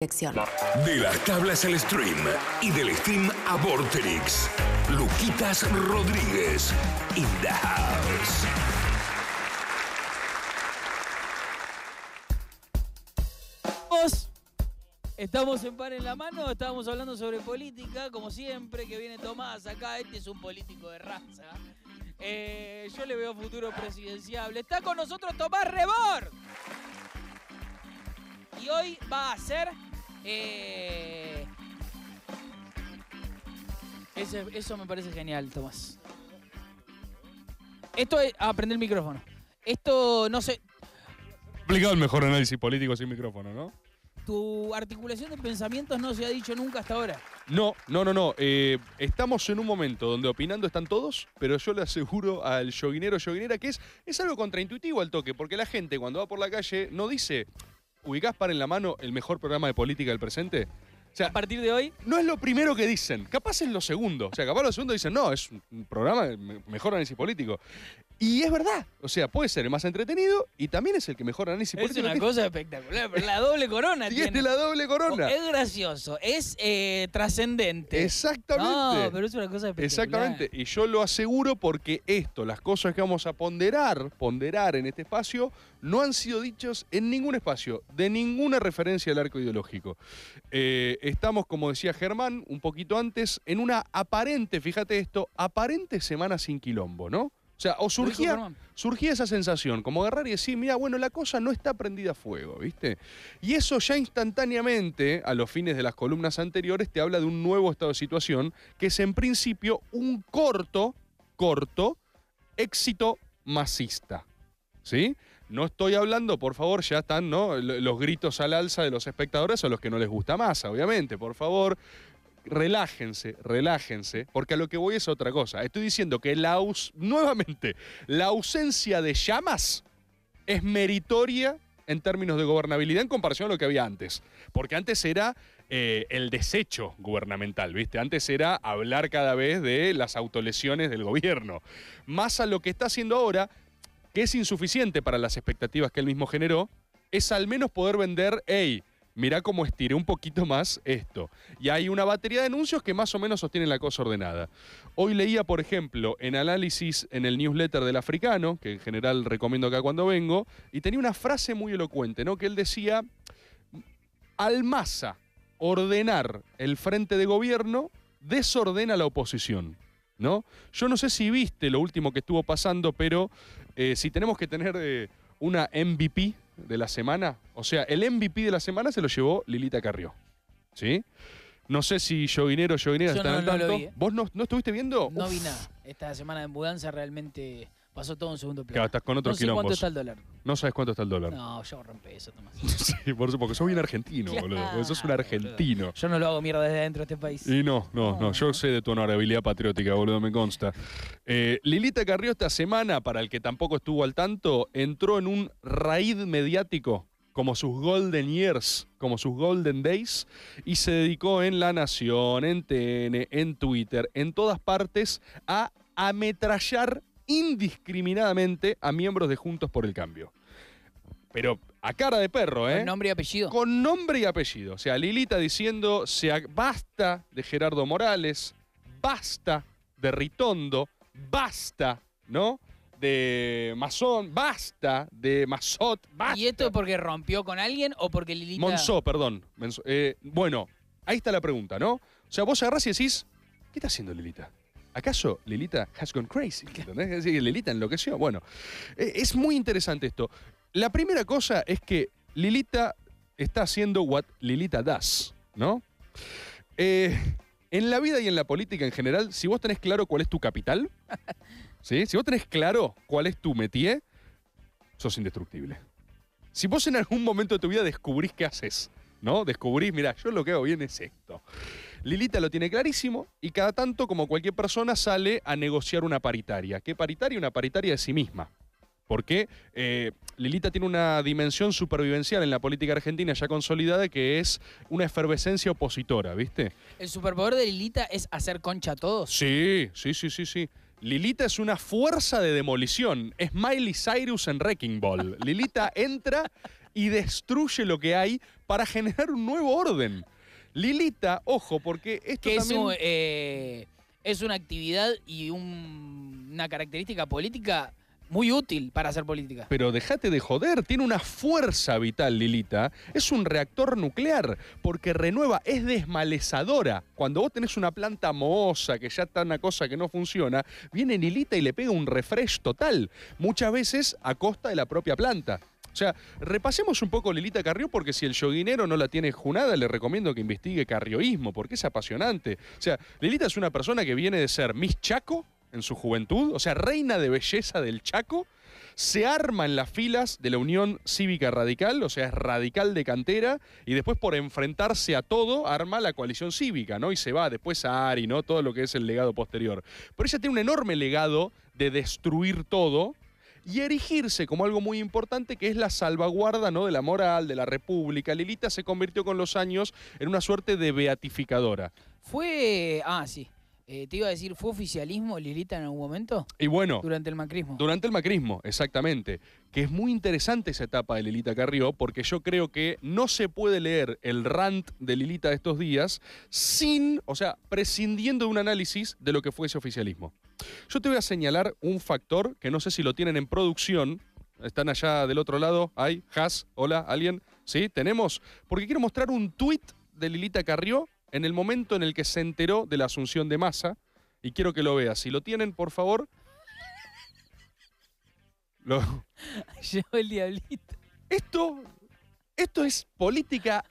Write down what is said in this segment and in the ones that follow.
De las tablas al stream y del stream a Vorterix. Luquitas Rodríguez, in Estamos en par en la mano, estábamos hablando sobre política, como siempre, que viene Tomás acá, este es un político de raza. Eh, yo le veo futuro presidenciable. Está con nosotros Tomás Rebord. Y hoy va a ser eh, eso, me parece genial, Tomás. Esto es. aprender ah, el micrófono. Esto no sé. Complicado el mejor análisis político sin micrófono, ¿no? Tu articulación de pensamientos no se ha dicho nunca hasta ahora. No, no, no, no. Eh, estamos en un momento donde opinando están todos, pero yo le aseguro al yoguinero yoguinera que es, es algo contraintuitivo al toque, porque la gente cuando va por la calle no dice, ubicás para en la mano el mejor programa de política del presente? sea, a partir de hoy. No es lo primero que dicen, capaz es lo segundo. O sea, capaz lo segundo dicen, no, es un programa de mejor análisis político. Y es verdad. O sea, puede ser el más entretenido y también es el que mejor análisis Es una cosa espectacular, pero la doble corona tiene. Tiene la doble corona. Es gracioso, es eh, trascendente. Exactamente. No, pero es una cosa espectacular. Exactamente. Y yo lo aseguro porque esto, las cosas que vamos a ponderar, ponderar en este espacio, no han sido dichos en ningún espacio, de ninguna referencia al arco ideológico. Eh, estamos, como decía Germán un poquito antes, en una aparente, fíjate esto, aparente semana sin quilombo, ¿no? O sea, o surgía, esa sensación, como agarrar y decir, mira, bueno, la cosa no está prendida a fuego, ¿viste? Y eso ya instantáneamente, a los fines de las columnas anteriores, te habla de un nuevo estado de situación, que es en principio un corto, corto, éxito masista. ¿Sí? No estoy hablando, por favor, ya están ¿no? los gritos al alza de los espectadores a los que no les gusta más, obviamente, por favor relájense, relájense, porque a lo que voy es otra cosa. Estoy diciendo que la nuevamente, la ausencia de llamas es meritoria en términos de gobernabilidad en comparación a lo que había antes. Porque antes era eh, el desecho gubernamental, ¿viste? Antes era hablar cada vez de las autolesiones del gobierno. Más a lo que está haciendo ahora, que es insuficiente para las expectativas que él mismo generó, es al menos poder vender, hey, mira cómo estiré un poquito más esto. Y hay una batería de anuncios que más o menos sostienen la cosa ordenada. Hoy leía, por ejemplo, en análisis en el newsletter del africano, que en general recomiendo acá cuando vengo, y tenía una frase muy elocuente, ¿no? Que él decía, al masa ordenar el frente de gobierno desordena la oposición. ¿No? Yo no sé si viste lo último que estuvo pasando, pero eh, si tenemos que tener eh, una MVP de la semana, o sea, el MVP de la semana se lo llevó Lilita Carrió. ¿Sí? No sé si Joguinero o Joguinera están no, Lo vi, eh. ¿Vos no, estuviste viendo? No vi nada. Esta semana de mudanza realmente Pasó todo un segundo plano. con otro no cuánto está el dólar. No sabes cuánto está el dólar. No, yo rompí eso, Tomás. sí, por supuesto, porque sos bien argentino, boludo. sos un argentino. Yo no lo hago mierda desde dentro de este país. Y no, no, no, yo sé de tu honorabilidad patriótica, boludo, me consta. Eh, Lilita Carrió esta semana, para el que tampoco estuvo al tanto, entró en un raid mediático, como sus golden years, como sus golden days, y se dedicó en La Nación, en TN, en Twitter, en todas partes, a ametrallar indiscriminadamente a miembros de Juntos por el Cambio. Pero a cara de perro, ¿eh? Con nombre y apellido. Con nombre y apellido. O sea, Lilita diciendo, se basta de Gerardo Morales, basta de Ritondo, basta, ¿no? de Mazón, basta, de Mazot, basta. ¿Y esto es porque rompió con alguien o porque Lilita...? Monzó, perdón. Eh, bueno, ahí está la pregunta, ¿no? O sea, vos agarrás y decís, ¿qué está haciendo Lilita? ¿Acaso Lilita has gone crazy? ¿Entendés? Es decir, Lilita enloqueció. Bueno, e, es muy interesante esto. La primera cosa es que Lilita está haciendo what Lilita does, ¿no? Eh, en la vida y en la política en general, si vos tenés claro cuál es tu capital, ¿sí? si vos tenés claro cuál es tu métier, sos indestructible. Si vos en algún momento de tu vida descubrís qué haces, ¿no? Descubrís, mira, yo lo que hago bien es esto. Lilita lo tiene clarísimo y cada tanto, como cualquier persona, sale a negociar una paritaria. ¿Qué paritaria? Una paritaria de sí misma. Porque eh, Lilita tiene una dimensión supervivencial en la política argentina ya consolidada que es una efervescencia opositora, ¿viste? ¿El superpoder de Lilita es hacer concha a todos? Sí, sí, sí, sí, sí. Lilita es una fuerza de demolición. Es Miley Cyrus en Wrecking Ball. Lilita entra y destruye lo que hay para generar un nuevo orden. Lilita, ojo, porque esto eh, es una actividad y una característica política muy útil para hacer política. Pero déjate de joder, tiene una fuerza vital, Lilita. Es un reactor nuclear, porque renueva, es desmalezadora. Cuando vos tenés una planta mohosa, que ya está una cosa que no funciona, viene Lilita y le pega un refresh total, muchas veces a costa de la propia planta. O sea, repasemos un poco Lilita Carrió, porque si el yoguinero no la tiene junada, le recomiendo que investigue carrioísmo, porque es apasionante. O sea, Lilita es una persona que viene de ser Miss Chaco en su juventud, o sea, reina de belleza del Chaco, se arma en las filas de la Unión Cívica Radical, o sea, es radical de cantera, y después por enfrentarse a todo, arma la coalición cívica, ¿no? Y se va después a Ari, ¿no? Todo lo que es el legado posterior. Pero ella tiene un enorme legado de destruir todo, y erigirse como algo muy importante que es la salvaguarda ¿no? de la moral, de la república. Lilita se convirtió con los años en una suerte de beatificadora. Fue. Ah, sí. Eh, te iba a decir, ¿fue oficialismo Lilita en algún momento? Y bueno. Durante el macrismo. Durante el macrismo, exactamente. Que es muy interesante esa etapa de Lilita Carrió, porque yo creo que no se puede leer el rant de Lilita de estos días sin, o sea, prescindiendo de un análisis de lo que fue ese oficialismo. Yo te voy a señalar un factor que no sé si lo tienen en producción. Están allá del otro lado. ¿Hay? ¿Has? ¿Hola? ¿Alguien? ¿Sí? ¿Tenemos? Porque quiero mostrar un tuit de Lilita Carrió en el momento en el que se enteró de la asunción de masa. Y quiero que lo veas. Si lo tienen, por favor. el diablito. Esto, es política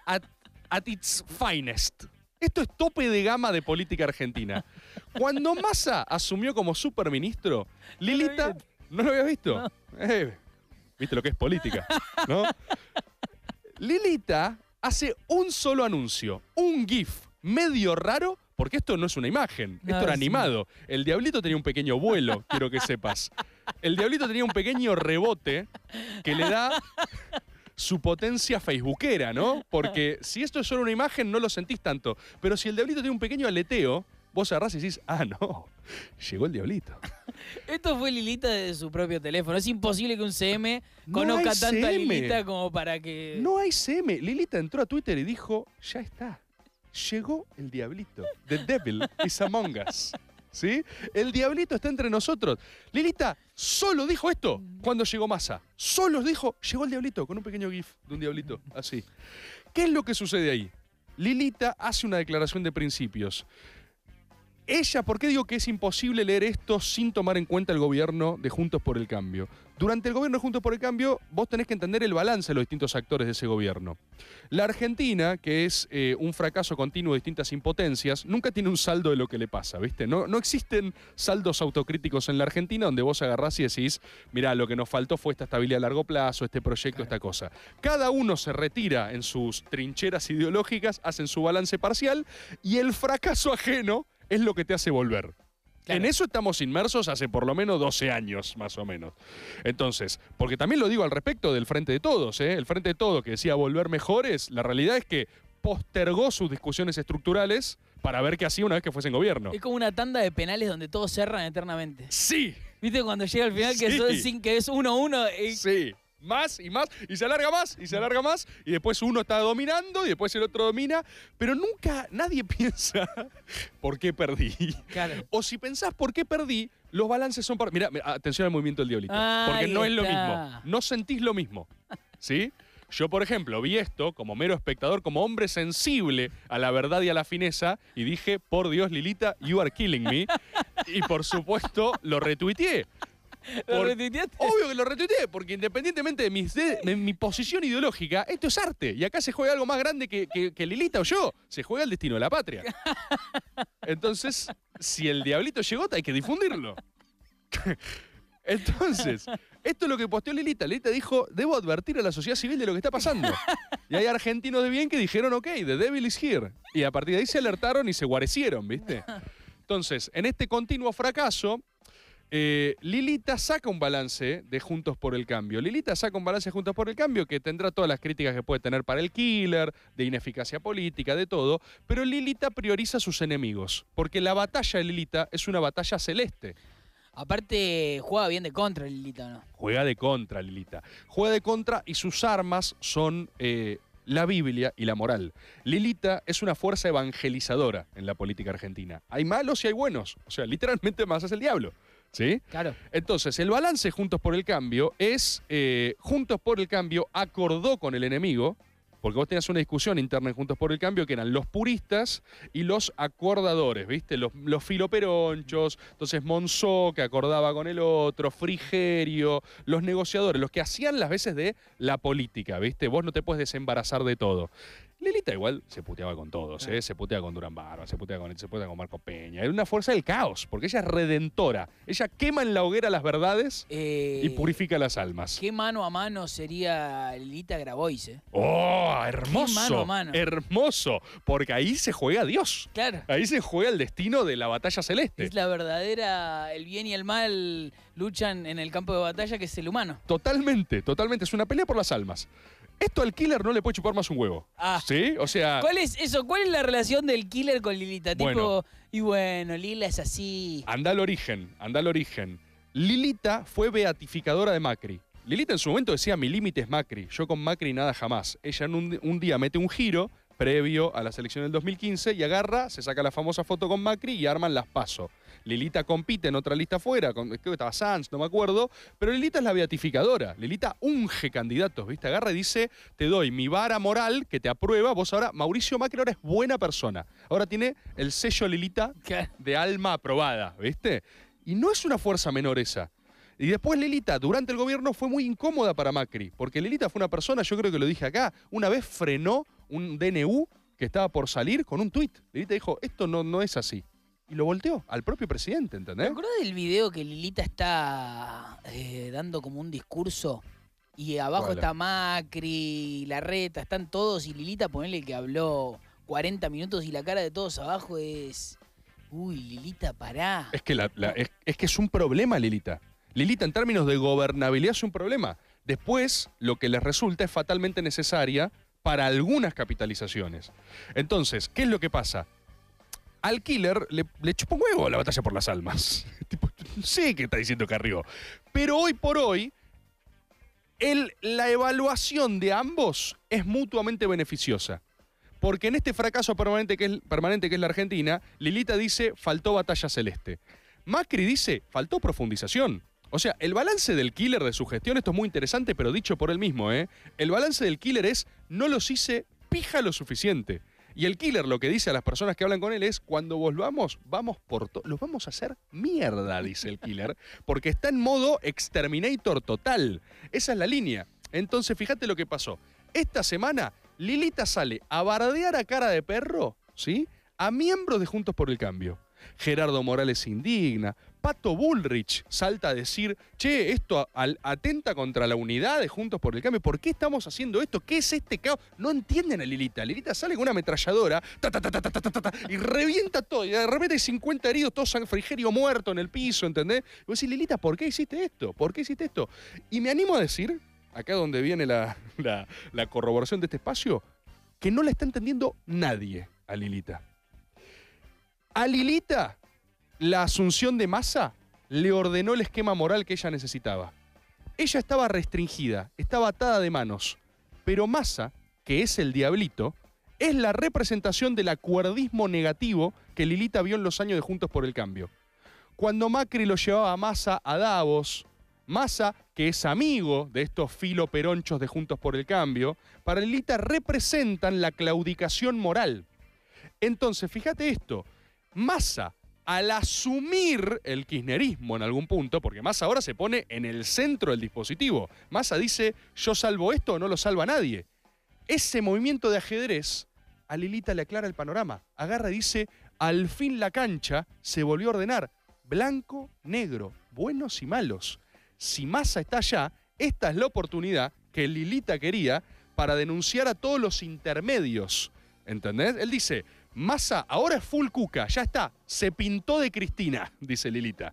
at its finest. Esto es tope de gama de política argentina. Cuando Massa asumió como superministro, Lilita. ¿No lo habías visto? Eh, ¿Viste lo que es política? ¿No? Lilita hace un solo anuncio, un GIF medio raro, porque esto no es una imagen, esto era animado. El diablito tenía un pequeño vuelo, quiero que sepas. El diablito tenía un pequeño rebote que le da su potencia facebookera, ¿no? Porque si esto es solo una imagen no lo sentís tanto, pero si el diablito tiene un pequeño aleteo, Vos agarrás y dices ah, no, llegó el diablito. Esto fue Lilita desde su propio teléfono. Es imposible que un CM conozca tanto Lilita como para que. No hay CM. Lilita entró a Twitter y dijo, ya está. Llegó el diablito. The devil is among us. ¿Sí? El diablito está entre nosotros. Lilita solo dijo esto cuando llegó Massa. Solo dijo, llegó el diablito, con un pequeño gif de un diablito, así. ¿Qué es lo que sucede ahí? Lilita hace una declaración de principios. Ella, ¿por qué digo que es imposible leer esto sin tomar en cuenta el gobierno de Juntos por el Cambio? Durante el gobierno de Juntos por el Cambio, vos tenés que entender el balance de los distintos actores de ese gobierno. La Argentina, que es eh, un fracaso continuo de distintas impotencias, nunca tiene un saldo de lo que le pasa, ¿viste? No, no existen saldos autocríticos en la Argentina donde vos agarrás y decís, mirá, lo que nos faltó fue esta estabilidad a largo plazo, este proyecto, esta cosa. Cada uno se retira en sus trincheras ideológicas, hacen su balance parcial y el fracaso ajeno es lo que te hace volver. En eso estamos inmersos hace por lo menos 12 años, más o menos. Entonces, porque también lo digo al respecto del Frente de Todos, ¿eh? el Frente de Todos que decía volver mejores, la realidad es que postergó sus discusiones estructurales para ver qué hacía una vez que fuese en gobierno. Es como una tanda de penales donde todos cerran eternamente. Sí. ¿Viste cuando llega al final que sin que es uno a Uno, Sí más y más, y se alarga más, y se alarga más, y después uno está dominando, y después el otro domina, pero nunca nadie piensa por qué perdí. O si pensás por qué perdí, los balances son para... Mira, atención al movimiento del diablito, porque no es lo mismo, no sentís lo mismo, ¿sí? Yo, por ejemplo, vi esto como mero espectador, como hombre sensible a la verdad y a la fineza, y dije, por Dios, Lilita, you are killing me. Y por supuesto, lo retuiteé. ¿Lo retuiteaste? Obvio que lo retuiteé, porque independientemente de, mi posición ideológica, esto es arte. Y acá se juega algo más grande que, que Lilita o yo. Se juega el destino de la patria. Entonces, si el diablito llegó, hay que difundirlo. Entonces, esto es lo que posteó Lilita. Lilita dijo, debo advertir a la sociedad civil de lo que está pasando. Y hay argentinos de bien que dijeron, ok, the devil is here. Y a partir de ahí se alertaron y se guarecieron, ¿viste? Entonces, en este continuo fracaso, eh, Lilita saca un balance de Juntos por el Cambio. Lilita saca un balance de Juntos por el Cambio que tendrá todas las críticas que puede tener para el killer, de ineficacia política, de todo, pero Lilita prioriza a sus enemigos, porque la batalla de Lilita es una batalla celeste. Aparte, juega bien de contra Lilita, ¿no? Juega de contra Lilita. Juega de contra y sus armas son eh, la Biblia y la moral. Lilita es una fuerza evangelizadora en la política argentina. Hay malos y hay buenos. O sea, literalmente más es el diablo. Claro. Entonces, el balance Juntos por el Cambio es, eh, Juntos por el Cambio acordó con el enemigo, porque vos tenías una discusión interna en Juntos por el Cambio que eran los puristas y los acordadores, ¿viste? Los, los filoperonchos, entonces Monzó que acordaba con el otro, Frigerio, los negociadores, los que hacían las veces de la política, ¿viste? Vos no te puedes desembarazar de todo. Lilita igual se puteaba con todos, ¿eh? se puteaba con Durán Barba, se puteaba con, se con Marco Peña. Era una fuerza del caos, porque ella es redentora. Ella quema en la hoguera las verdades y eh, purifica las almas. ¿Qué mano a mano sería Lilita Grabois? Eh? ¡Oh, hermoso! Mano Hermoso, porque ahí se juega Dios. Claro. Ahí se juega el destino de la batalla celeste. Es la verdadera, el bien y el mal luchan en el campo de batalla que es el humano. Totalmente, totalmente. Es una pelea por las almas. Esto al killer no le puede chupar más un huevo. Ah. ¿Sí? O sea. ¿Cuál es eso? ¿Cuál es la relación del killer con Lilita? Tipo, y bueno, Lila es así. Anda al origen, anda al origen. Lilita fue beatificadora de Macri. Lilita en su momento decía: Mi límite es Macri, yo con Macri nada jamás. Ella un día mete un giro, previo a la selección del 2015 y agarra, se saca la famosa foto con Macri y arman las PASO. Lilita compite en otra lista fuera, con, creo que estaba Sanz, no me acuerdo, pero Lilita es la beatificadora. Lilita unge candidatos, ¿viste? Agarra y dice, te doy mi vara moral que te aprueba, vos ahora, Mauricio Macri ahora es buena persona. Ahora tiene el sello Lilita de alma aprobada, ¿viste? Y no es una fuerza menor esa. Y después Lilita, durante el gobierno, fue muy incómoda para Macri, porque Lilita fue una persona, yo creo que lo dije acá, una vez frenó un DNU que estaba por salir con un tuit. Lilita dijo, esto no, no es así. Y lo volteó al propio presidente, ¿entendés? ¿Te acuerdo del video que Lilita está eh, dando como un discurso? Y abajo está Macri, Larreta, están todos. Y Lilita, ponele que habló 40 minutos y la cara de todos abajo es... Uy, Lilita, pará. Es que, es, es que es un problema, Lilita. Lilita, en términos de gobernabilidad, es un problema. Después, lo que les resulta es fatalmente necesaria para algunas capitalizaciones. Entonces, ¿qué es lo que pasa? Al killer le, le chupa un huevo la batalla por las almas. tipo, no sé qué está diciendo Carrió. Pero hoy por hoy, la evaluación de ambos es mutuamente beneficiosa. Porque en este fracaso permanente que, es, permanente que es la Argentina, Lilita dice, faltó batalla celeste. Macri dice, faltó profundización. O sea, el balance del killer de su gestión, esto es muy interesante, pero dicho por él mismo, ¿eh? El balance del killer es no los hice pija lo suficiente. Y el killer lo que dice a las personas que hablan con él es, cuando volvamos, vamos por todo, los vamos a hacer mierda, dice el killer, porque está en modo exterminator total. Esa es la línea. Entonces, fíjate lo que pasó. Esta semana, Lilita sale a bardear a cara de perro, ¿sí? A miembros de Juntos por el Cambio. Gerardo Morales indigna, Pato Bullrich salta a decir, che, esto atenta contra la unidad de Juntos por el Cambio, ¿por qué estamos haciendo esto? ¿Qué es este caos? No entienden a Lilita. Lilita sale con una ametralladora ta, ta, ta, y revienta todo. Y de repente hay 50 heridos, todos san frigerio muerto en el piso, ¿entendés? Y vos decís, Lilita, ¿por qué hiciste esto? ¿Por qué hiciste esto? Y me animo a decir, acá donde viene la, la, la corroboración de este espacio, que no la está entendiendo nadie a Lilita. A Lilita la asunción de masa le ordenó el esquema moral que ella necesitaba. Ella estaba restringida, estaba atada de manos, pero Massa, que es el diablito, es la representación del acuerdismo negativo que Lilita vio en los años de Juntos por el Cambio. Cuando Macri lo llevaba a Massa a Davos, Massa, que es amigo de estos filoperonchos de Juntos por el Cambio, para Lilita representan la claudicación moral. Entonces, fíjate esto, Massa al asumir el kirchnerismo en algún punto, porque más ahora se pone en el centro del dispositivo. Massa dice, yo salvo esto o no lo salva nadie. Ese movimiento de ajedrez, a Lilita le aclara el panorama. Agarra y dice, al fin la cancha se volvió a ordenar. Blanco, negro, buenos y malos. Si Massa está allá, esta es la oportunidad que Lilita quería para denunciar a todos los intermedios. ¿Entendés? Él dice, Massa ahora es full cuca, ya está, se pintó de Cristina, dice Lilita.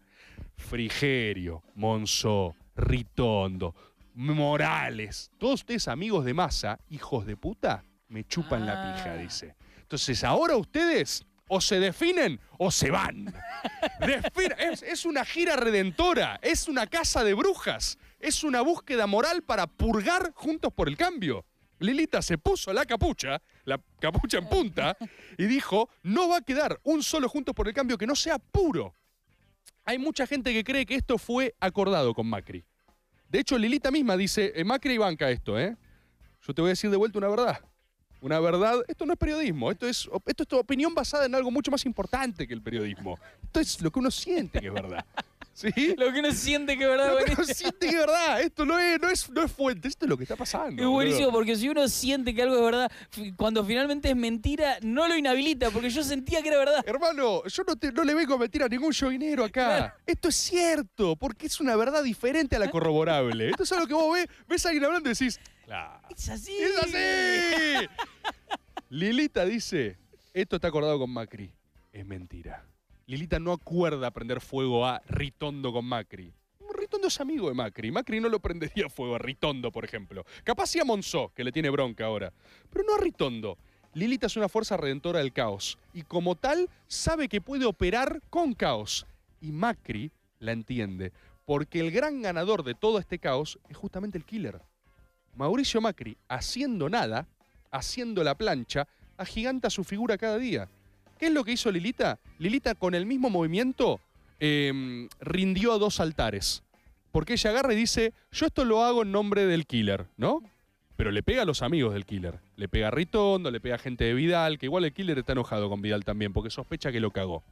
Frigerio, Monzó, Ritondo, Morales, todos ustedes amigos de Massa, hijos de puta, me chupan la pija, ah. dice. Entonces ahora ustedes o se definen o se van. es una gira redentora, es una casa de brujas, es una búsqueda moral para purgar juntos por el cambio. Lilita se puso la capucha, la capucha en punta, y dijo, no va a quedar un solo junto por el Cambio que no sea puro. Hay mucha gente que cree que esto fue acordado con Macri. De hecho, Lilita misma dice, Macri eh, Macri banca esto, ¿eh? Yo te voy a decir de vuelta una verdad. Una verdad, esto no es periodismo, esto es, esto es tu opinión basada en algo mucho más importante que el periodismo. Esto es lo que uno siente que es verdad. Lo que uno siente que es verdad, Lo que uno siente que es verdad. Esto no es, fuente, esto es lo que está pasando. Es buenísimo, porque si uno siente que algo es verdad, cuando finalmente es mentira, no lo inhabilita, porque yo sentía que era verdad. Hermano, yo no, le vengo a mentir a ningún joguinero acá. Esto es cierto, porque es una verdad diferente a la corroborable. esto es algo que vos ves, ves a alguien hablando y decís, claro. Es así. Es así. Lilita dice, esto está acordado con Macri. Es mentira. Lilita no acuerda prender fuego a Ritondo con Macri. Ritondo es amigo de Macri. Macri no lo prendería fuego a Ritondo, por ejemplo. Capaz y a Monzó, que le tiene bronca ahora. Pero no a Ritondo. Lilita es una fuerza redentora del caos. Y como tal, sabe que puede operar con caos. Y Macri la entiende. Porque el gran ganador de todo este caos es justamente el killer. Mauricio Macri, haciendo nada, haciendo la plancha, agiganta su figura cada día. ¿Qué es lo que hizo Lilita? Lilita con el mismo movimiento em, rindió a dos altares. Porque ella agarra y dice, yo esto lo hago en nombre del killer, ¿no? Pero le pega a los amigos del killer. Le pega a Ritondo, le pega a gente de Vidal, que igual el killer está enojado con Vidal también, porque sospecha que lo cagó.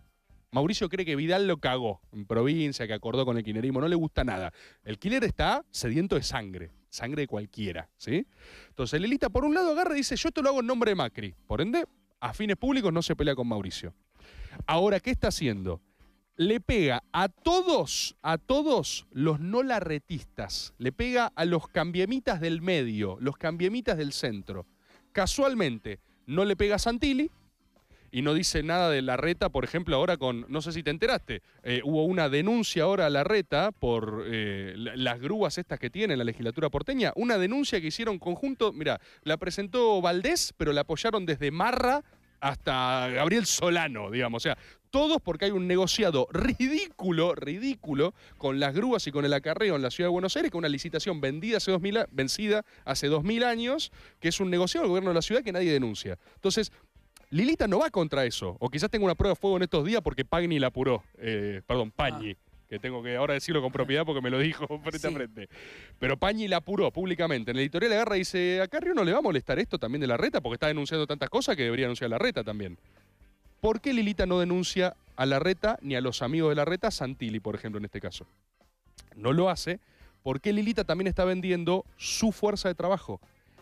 Mauricio cree que Vidal lo cagó en provincia, que acordó con el quinerismo. no le gusta nada. El killer está sediento de sangre, sangre de cualquiera, ¿sí? Entonces Lilita por un lado agarra y dice, yo esto lo hago en nombre de Macri. Por ende, a fines públicos no se pelea con Mauricio. Ahora, ¿qué está haciendo? Le pega a todos, a todos los no larretistas, le pega a los cambiemitas del medio, los cambiemitas del centro. Casualmente, no le pega a Santilli, y no dice nada de la reta, por ejemplo, ahora con, no sé si te enteraste, eh, hubo una denuncia ahora a eh, la reta por las grúas estas que tiene la legislatura porteña, una denuncia que hicieron conjunto, mira, la presentó Valdés, pero la apoyaron desde Marra hasta Gabriel Solano, digamos, o sea, todos porque hay un negociado ridículo, ridículo, con las grúas y con el acarreo en la ciudad de Buenos Aires, con una licitación vendida hace 2000, vencida hace 2.000 años, que es un negociado del gobierno de la ciudad que nadie denuncia. Entonces, Lilita no va contra eso. O quizás tenga una prueba de fuego en estos días porque Pagni la apuró. Eh, perdón, ah. Pagni. Que tengo que ahora decirlo con propiedad porque me lo dijo frente a frente. Pero Pagni la apuró públicamente. En la editorial agarra y dice: A Carrió no le va a molestar esto también de la reta porque está denunciando tantas cosas que debería denunciar la reta también. ¿Por qué Lilita no denuncia a la reta ni a los amigos de la reta, Santilli, por ejemplo, en este caso? No lo hace porque Lilita también está vendiendo su fuerza de trabajo.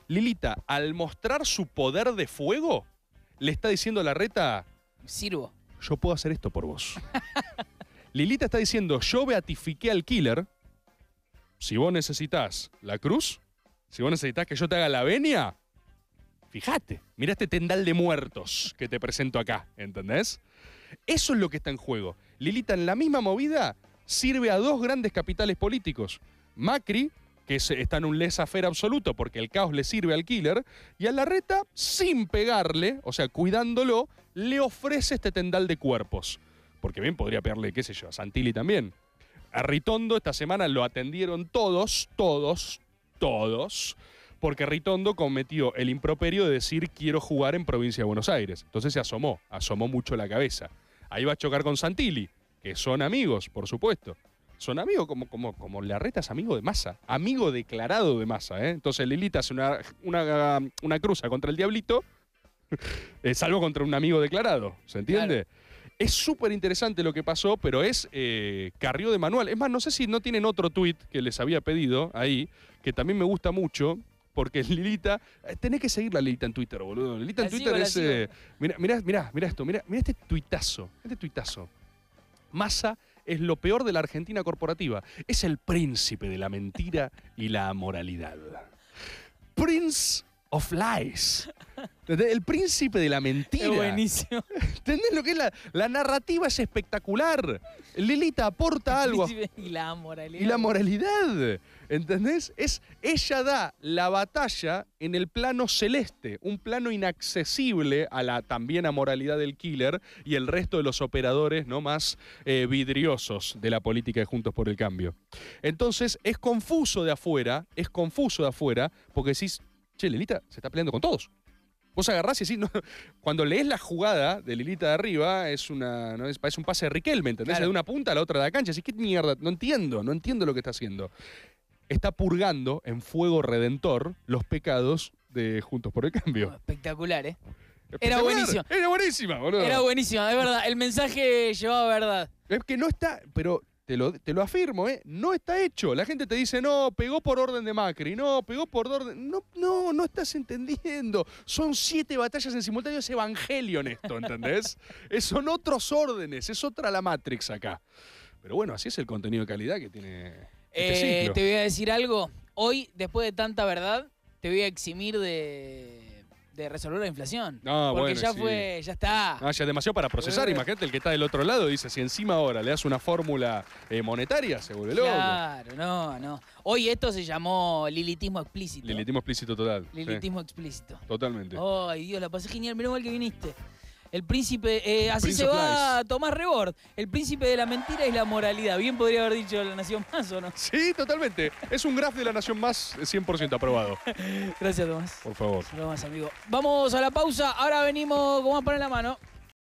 Lilita, al mostrar su poder de fuego, le está diciendo a la reta. Sirvo. Yo puedo hacer esto por vos. Lilita está diciendo: Yo beatifiqué al killer. Si vos necesitas la cruz, si vos necesitas que yo te haga la venia, fíjate, mira este tendal de muertos que te presento acá, ¿entendés? Eso es lo que está en juego. Lilita, en la misma movida, sirve a dos grandes capitales políticos. Macri, que está en un lesafer absoluto porque el caos le sirve al killer, y a la reta, sin pegarle, o sea, cuidándolo, le ofrece este tendal de cuerpos. Porque bien podría pegarle, qué sé yo, a Santilli también. A Ritondo esta semana lo atendieron todos, todos, todos, porque Ritondo cometió el improperio de decir quiero jugar en provincia de Buenos Aires. Entonces se asomó, asomó mucho la cabeza. Ahí va a chocar con Santilli, que son amigos, por supuesto son amigos, como, como, como Larreta es amigo de masa amigo declarado de masa ¿eh? Entonces Lilita hace una, una, cruza contra el diablito, eh, salvo contra un amigo declarado, ¿se entiende? Es súper interesante lo que pasó, pero es eh, de manual. Es más, no sé si no tienen otro tuit que les había pedido ahí, que también me gusta mucho, porque Lilita. Eh, tenés que seguir la Lilita en Twitter, boludo. Lilita en Twitter es. Mira, eh, mira mirá, mirá, esto, mira este tuitazo. Este tuitazo. Massa es lo peor de la Argentina corporativa. Es el príncipe de la mentira y la moralidad. Prince of Lies. El príncipe de la mentira. Es buenísimo. ¿Entendés lo que es la, narrativa? Es espectacular. Lilita aporta algo. Y la moralidad. Y la moralidad. ¿Entendés? Es, ella da la batalla en el plano celeste, un plano inaccesible a la también a moralidad del killer y el resto de los operadores no más eh, vidriosos de la política de Juntos por el Cambio. Entonces es confuso de afuera, es confuso de afuera, porque decís, che, Lilita se está peleando con todos. Vos agarrás y decís, cuando lees la jugada de Lilita de arriba, es una es, un pase de Riquelme, ¿entendés? De una punta a la otra de la cancha. Así que mierda, no entiendo, no entiendo lo que está haciendo está purgando en fuego redentor los pecados de Juntos por el Cambio. Oh, espectacular, ¿eh? Era buenísimo. Era buenísima, boludo. Era buenísima, es verdad. El mensaje llevaba verdad. Es que no está, pero te lo, afirmo, ¿eh? No está hecho. La gente te dice, no, pegó por orden de Macri, no, pegó por orden. No, no, no estás entendiendo. Son siete batallas en simultáneo, es evangelio en esto, ¿entendés? son otros órdenes, es otra la Matrix acá. Pero bueno, así es el contenido de calidad que tiene este eh, te voy a decir algo. Hoy, después de tanta verdad, te voy a eximir de, resolver la inflación. No, porque ya fue, ya está. No, ya es demasiado para procesar. Eh. Imagínate el que está del otro lado dice, si encima ahora le das una fórmula eh, monetaria, se vuelve loco. Claro, no, no. Hoy esto se llamó lilitismo explícito. Lilitismo explícito total. Lilitismo explícito. Totalmente. Ay, Dios, la pasé genial. Menos mal que viniste. El príncipe, eh, así se va Tomás Rebord. El príncipe de la mentira es la moralidad. Bien podría haber dicho La Nación Más, ¿o no? Sí, totalmente. Es un graf de La Nación Más 100% eh, aprobado. Gracias, Tomás. Por favor. Tomás, amigo. Vamos a la pausa. Ahora venimos, ¿cómo a poner la mano?